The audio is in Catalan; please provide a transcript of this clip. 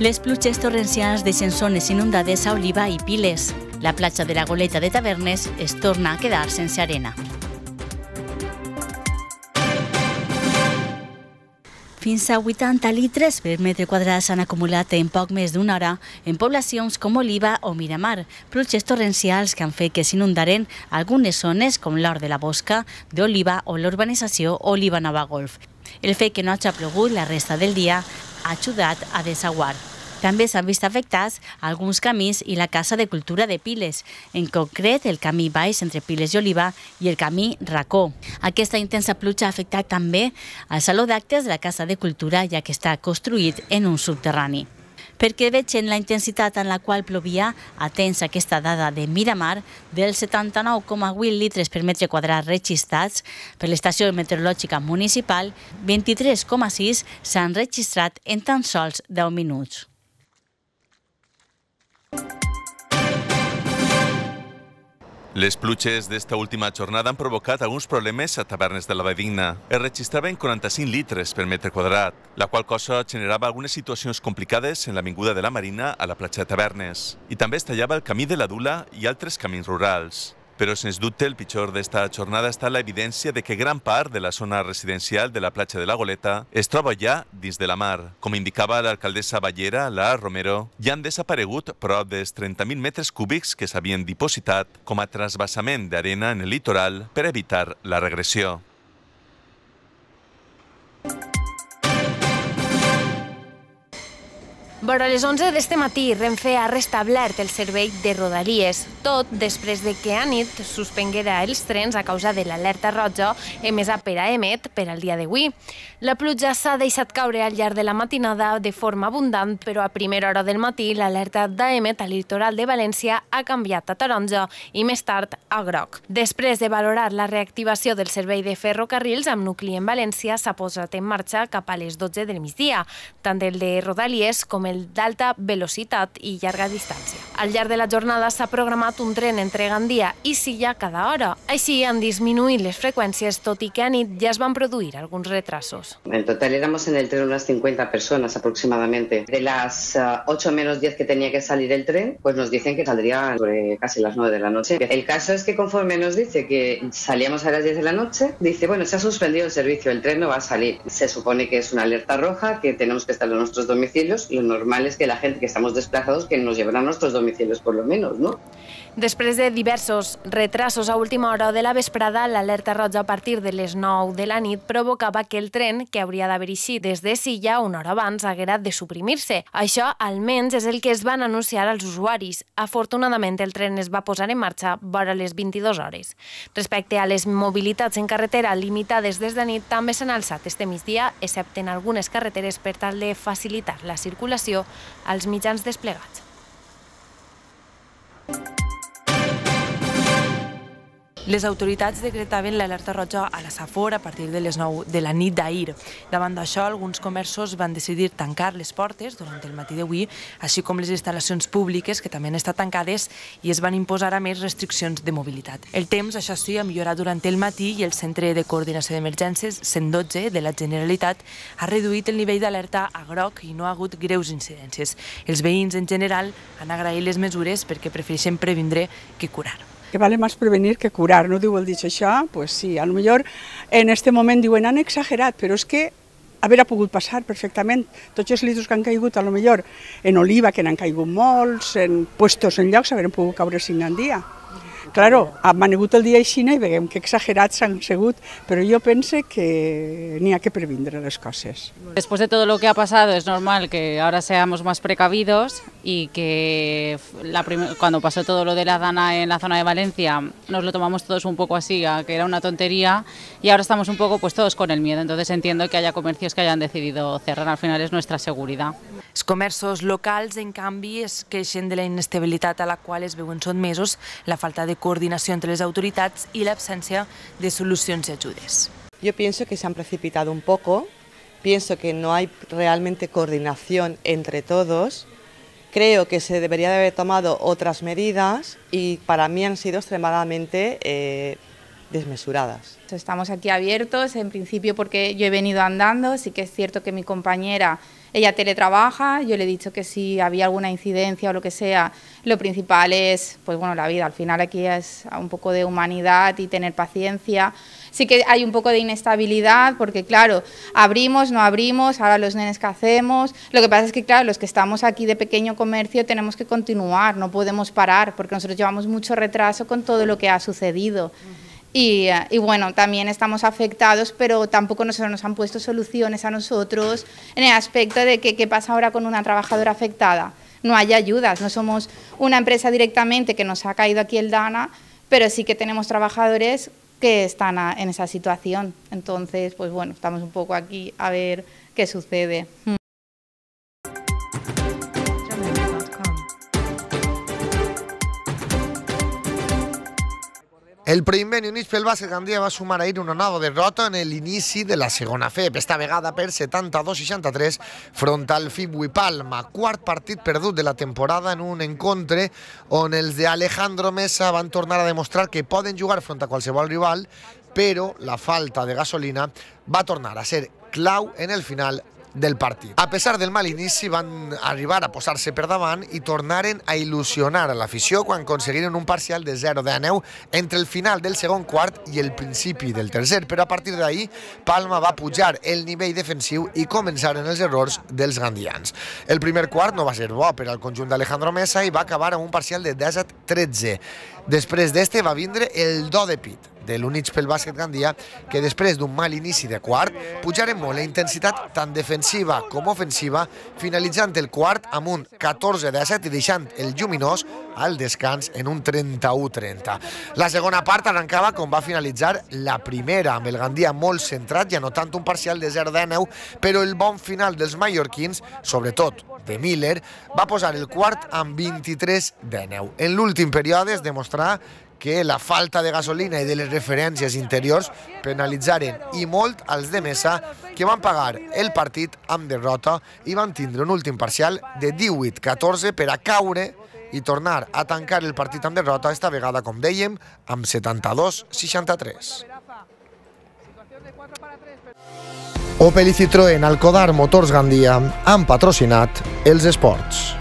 Les pluges torrencials deixen zones inundades a Oliva i Piles. La platja de la Goleta de Tavernes es torna a quedar sense arena. Fins a 80 litres per metre quadrat s'han acumulat en poc més d'una hora en poblacions com Oliva o Miramar, pluges torrencials que han fet que s'inundaren algunes zones com l'Hort de la Bosca, d'Oliva o l'urbanització Oliva Nova Golf. El fet que no hagi plogut la resta del dia ha ajudat a desaguar. També s'han vist afectats alguns camins i la Casa de Cultura de Piles, en concret el camí baix entre Piles i Oliva i el camí Racó. Aquesta intensa pluja ha afectat també al Saló d'Actes de la Casa de Cultura, ja que està construït en un subterrani perquè vegin la intensitat en la qual plovia, atents a aquesta dada de Miramar, dels 79,8 litres per metre quadrat registrats per l'estació meteorològica municipal, 23,6 s'han registrat en tan sols 10 minuts. Les pluges d'esta última jornada han provocat alguns problemes a tavernes de la Vedigna. Es registraven 45 litres per metre quadrat, la qual cosa generava algunes situacions complicades en l'avinguda de la Marina a la platja de Tavernes. I també es tallava el camí de la Dula i altres camins rurals. Però, sens dubte, el pitjor d'esta jornada està la evidència de que gran part de la zona residencial de la platja de la Goleta es troba ja dins de la mar. Com indicava l'alcaldessa Ballera, la Romero, ja han desaparegut prop dels 30.000 metres cúbics que s'havien dipositat com a trasbassament d'arena en el litoral per evitar la regressió. Vora les 11 d'este matí, Renfe ha restablert el servei de Rodalies, tot després de que a nit suspenguera els trens a causa de l'alerta roja emesa per a Emet per al dia d'avui. La pluja s'ha deixat caure al llarg de la matinada de forma abundant, però a primera hora del matí l'alerta d'Emet al litoral de València ha canviat a taronja i més tard a groc. Després de valorar la reactivació del servei de ferrocarrils amb nucli en València, s'ha posat en marxa cap a les 12 del migdia. Tant el de Rodalies com el el alta velocidad y llarga distancia Al llarg de la jornada ha programado un tren entre Gandia y Silla cada hora. Així han disminuït les freqüències, tot i que a nit ja es van produir alguns retrasos. En total éramos en el tren unas 50 personas aproximadamente. De las 8 eh, menos 10 que tenía que salir el tren, pues nos dicen que saldría sobre casi las 9 de la noche. El caso es que conforme nos dice que salíamos a las 10 de la noche, dice, bueno, se ha suspendido el servicio, el tren no va a salir. Se supone que es una alerta roja, que tenemos que estar en nuestros domicilios, y normal normal es que la gente que estamos desplazados que nos lleven a nuestros domicilios por lo menos, ¿no? Després de diversos retrasos a última hora de la vesprada, l'alerta roja a partir de les 9 de la nit provocava que el tren, que hauria d'haver eixit des de Silla una hora abans, haguera de suprimir-se. Això, almenys, és el que es van anunciar als usuaris. Afortunadament, el tren es va posar en marxa vora les 22 hores. Respecte a les mobilitats en carretera limitades des de nit, també s'han alçat este migdia, excepte en algunes carreteres per tal de facilitar la circulació informació als mitjans desplegats. Les autoritats decretaven l'alerta roja a la Safor a partir de les 9 de la nit d'ahir. Davant d'això, alguns comerços van decidir tancar les portes durant el matí d'avui, així com les instal·lacions públiques, que també han estat tancades, i es van imposar a més restriccions de mobilitat. El temps, això sí, ha millorat durant el matí i el Centre de Coordinació d'Emergències 112 de la Generalitat ha reduït el nivell d'alerta a groc i no ha hagut greus incidències. Els veïns, en general, han agraït les mesures perquè prefereixen previndre que curar. Que vale más prevenir que curar, no diu el dit això? Pues sí, a lo millor en este moment diuen han exagerat, però és que haver pogut passar perfectament. Tots els litros que han caigut, a lo millor, en oliva, que n'han caigut molts, en puestos en llocs, haver pogut caure cinc en dia. Claro, a manegut el dia y y veiem que exagerats han sigut, però jo que tenía que prevenir las cosas. Después de todo lo que ha pasado es normal que ahora seamos más precavidos y que cuando pasó todo lo de la dana en la zona de Valencia nos lo tomamos todos un poco así, que era una tontería y ahora estamos un poco pues todos con el miedo, entonces entiendo que haya comercios que hayan decidido cerrar, al final es nuestra seguridad. Els comercios locales, en cambio, es que de la inestabilidad a la cual es son meses, la falta de de coordinación entre autoridades... ...y la ausencia de soluciones y ayudas. Yo pienso que se han precipitado un poco, pienso que no hay realmente coordinación entre todos, creo que se debería de haber tomado otras medidas y para mí han sido extremadamente eh, desmesuradas. Estamos aquí abiertos, en principio porque yo he venido andando, sí que es cierto que mi compañera, ella teletrabaja, yo le he dicho que si había alguna incidencia o lo que sea, lo principal es, pues bueno, la vida, al final aquí es un poco de humanidad y tener paciencia. Sí que hay un poco de inestabilidad porque claro, abrimos, no abrimos, ahora los nenes que hacemos, lo que pasa es que claro, los que estamos aquí de pequeño comercio tenemos que continuar, no podemos parar porque nosotros llevamos mucho retraso con todo lo que ha sucedido. Eh, y, bueno, también estamos afectados, pero tampoco nos, nos han puesto soluciones a nosotros en el aspecto de qué pasa ahora con una trabajadora afectada. No hay ayudas, no somos una empresa directamente que nos ha caído aquí el DANA, pero sí que tenemos trabajadores que están en esa situación. Entonces, pues bueno, estamos un poco aquí a ver qué sucede. El primer Unispe, el base Gandía va sumar ir un nado derrota en el inicio de la segunda FEP, esta vegada per 72-63 frente al FIBU y Palma, Cuarto partido perdido de la temporada en un encontre on el de Alejandro Mesa van tornar a demostrar que pueden jugar frente a cualquier rival, Pero la falta de gasolina va a tornar a ser clau en el final del partit. A pesar del mal inici, van arribar a posar-se per davant i tornaren a il·lusionar a l'afició quan aconseguiren un parcial de 0 de 9 entre el final del segon quart i el principi del tercer, però a partir d'ahir Palma va pujar el nivell defensiu i començaren els errors dels gandians. El primer quart no va ser bo per al conjunt d'Alejandro Mesa i va acabar amb un parcial de 10 a 13. Després d'este va vindre el do de pit, de l'Units pel bàsquet Gandia, que després d'un mal inici de quart, pujaren molt la intensitat tant defensiva com ofensiva, finalitzant el quart amb un 14 de 7 i deixant el lluminós al descans en un 31-30. La segona part arrencava com va finalitzar la primera, amb el Gandia molt centrat i anotant un parcial de 0 9, però el bon final dels mallorquins, sobretot de Miller, va posar el quart amb 23 de 9. En l'últim període es demostrà que la falta de gasolina i de les referències interiors penalitzaren i molt als de Mesa que van pagar el partit amb derrota i van tindre un últim parcial de 18-14 per a caure i tornar a tancar el partit amb derrota, esta vegada, com dèiem, amb 72-63. Opel i Citroën Alcodar Motors Gandia han patrocinat els esports.